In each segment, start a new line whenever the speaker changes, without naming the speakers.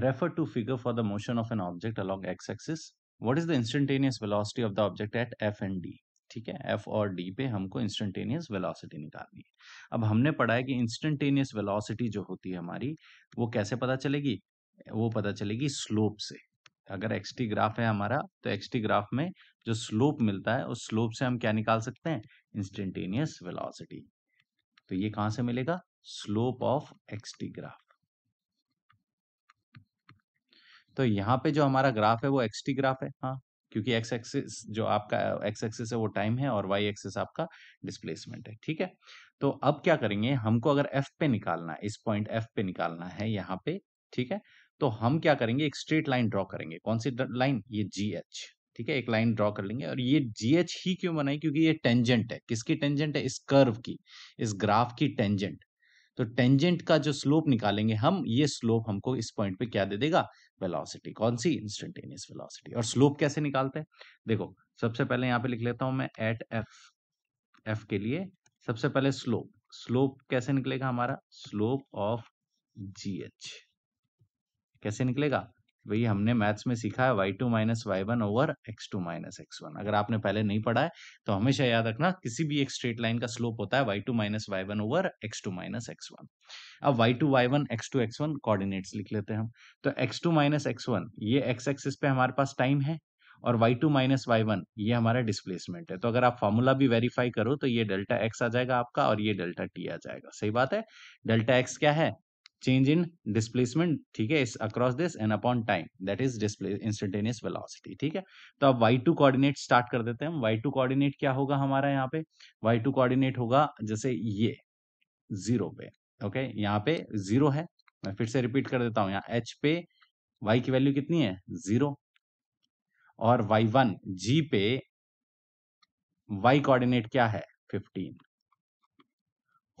refer to figure for the motion of an object along x-axis. What is the instantaneous velocity of the object at f and d? ठीक है f और d पे हमको instantaneous velocity निकालनी है अब हमने पढ़ा है कि इंस्टेंटेनियस वेलोसिटी जो होती है हमारी वो कैसे पता चलेगी वो पता चलेगी स्लोप से अगर एक्स टी ग्राफ है हमारा तो एक्स टी ग्राफ में जो स्लोप मिलता है उस स्लोप से हम क्या निकाल सकते हैं इंस्टेंटेनियस वेलोसिटी तो ये कहां से मिलेगा slope of x t graph तो यहाँ पे जो हमारा ग्राफ है वो एक्स टी ग्राफ है हाँ क्योंकि एक्स एक्सिस जो आपका एक्स एक्सिस है वो टाइम है और वाई एक्सिस आपका डिस्प्लेसमेंट है ठीक है तो अब क्या करेंगे हमको अगर एफ पे निकालना है इस पॉइंट एफ पे निकालना है यहाँ पे ठीक है तो हम क्या करेंगे एक स्ट्रेट लाइन ड्रॉ करेंगे कौन सी लाइन ये जी एच ठीक है एक लाइन ड्रॉ कर लेंगे और ये जी एच ही क्यों बनाई क्योंकि ये टेंजेंट है किसकी टेंजेंट है इस कर्व की इस ग्राफ की टेंजेंट तो टेंजेंट का जो स्लोप निकालेंगे हम ये स्लोप हमको इस पॉइंट पे क्या दे देगा वेलोसिटी कौन सी इंस्टेंटेनियस वेलोसिटी और स्लोप कैसे निकालते हैं देखो सबसे पहले यहाँ पे लिख लेता हूं मैं एट एफ एफ के लिए सबसे पहले स्लोप स्लोप कैसे निकलेगा हमारा स्लोप ऑफ जी एच कैसे निकलेगा भाई हमने मैथ्स में सीखा है y two minus y one over x two minus x one अगर आपने पहले नहीं पढ़ा है तो हमेशा याद रखना किसी भी एक स्ट्रेट लाइन का स्लोप होता है y two minus y one over x two minus x one अब y two y one x two x one coordinates लिख लेते हैं हम तो x two minus x one ये एक्स एक्सिस पे हमारे पास टाइम है और y two minus y one ये हमारा डिस्प्लेसमेंट है तो अगर आप फॉर्मूला भी वेरीफाई करो तो ये डेल्टा एक्स आ जाएगा आपका और ये डेल्टा टी आ जाएगा सही बात है डेल्टा एक्स क्या है चेंज इन डिस्प्लेसमेंट ठीक है across this and upon time that is display instantaneous velocity ठीक है तो अब वाई टू कोऑर्डिनेट स्टार्ट कर देते हैं वाई टू कोऑर्डिनेट क्या होगा हमारा यहाँ पे वाई टू कोऑर्डिनेट होगा जैसे ये जीरो पे ओके okay? यहाँ पे जीरो है मैं फिर से रिपीट कर देता हूँ यहाँ एच पे वाई की वैल्यू कितनी है जीरो और वाई वन जी पे वाई कोऑर्डिनेट क्या है fifteen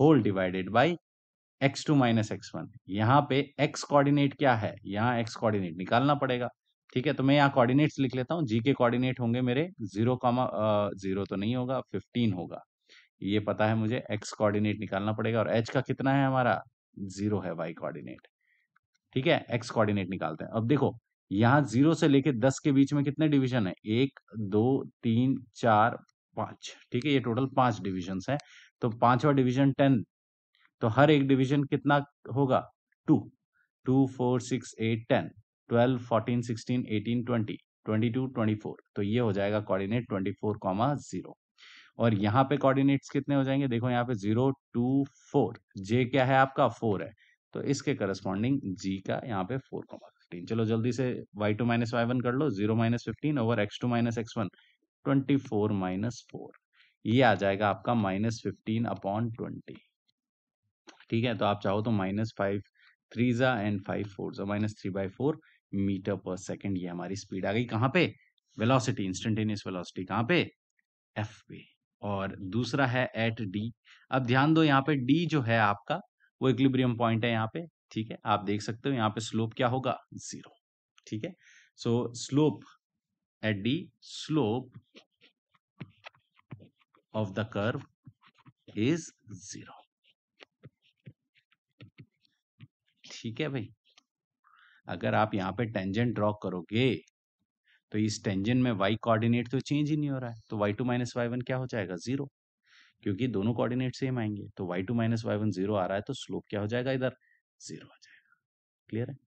whole divided by x two minus x one यहाँ पे एक्स कोऑर्डिनेट क्या है यहाँ एक्स कोऑर्डिनेट निकालना पड़ेगा ठीक है तो मैं यहाँ कोऑर्डिनेट्स लिख लेता हूँ जी के कोऑर्डिनेट होंगे मेरे जीरो कॉमा जीरो तो नहीं होगा फिफ्टीन होगा ये पता है मुझे एक्स कोऑर्डिनेट निकालना पड़ेगा और एच का कितना है हमारा जीरो है वाई कोऑर्डिनेट ठीक है एक्स कोऑर्डिनेट निकालते हैं अब देखो यहाँ जीरो से लेके दस के बीच में कितने डिविजन है एक दो तीन चार पांच ठीक है ये टोटल पांच डिविजन है तो पांचवा डिवीजन टेन तो हर एक डिवीजन कितना होगा two two four six eight ten twelve fourteen sixteen eighteen twenty twenty two twenty four तो ये हो जाएगा coordinate twenty four comma zero और यहाँ पे कोऑर्डिनेट्स कितने हो जाएंगे देखो यहाँ पे जीरो टू फोर जे क्या है आपका फोर है तो इसके करस्पॉन्डिंग जी का यहाँ पे फोर कॉमा फिफ्टीन चलो जल्दी से y two minus y one कर लो zero minus fifteen over x two minus x one twenty four minus four ये आ जाएगा आपका माइनस फिफ्टीन अपॉन ट्वेंटी ठीक है तो आप चाहो तो माइनस फाइव थ्री जा एंड फाइव फोर जा minus three by four metre पर सेकेंड ये हमारी स्पीड आ गई कहाँ पे वेलोसिटी इंस्टेंटेनियस वेलोसिटी कहाँ पे एफ पे और दूसरा है एट डी अब ध्यान दो यहाँ पे डी जो है आपका वो इक्लिब्रियम पॉइंट है यहाँ पे ठीक है आप देख सकते हो यहाँ पे स्लोप क्या होगा जीरो ठीक है so slope at the slope of the curve is zero ठीक है भाई अगर आप यहाँ पे टेंजेंट ड्रॉ करोगे तो इस टेंजेंट में वाई कोऑर्डिनेट तो चेंज ही नहीं हो रहा है तो y two minus y one क्या हो जाएगा जीरो क्योंकि दोनों कोऑर्डिनेट सेम आएंगे तो y two minus y one zero आ रहा है तो स्लोप क्या हो जाएगा इधर जीरो हो जाएगा क्लियर है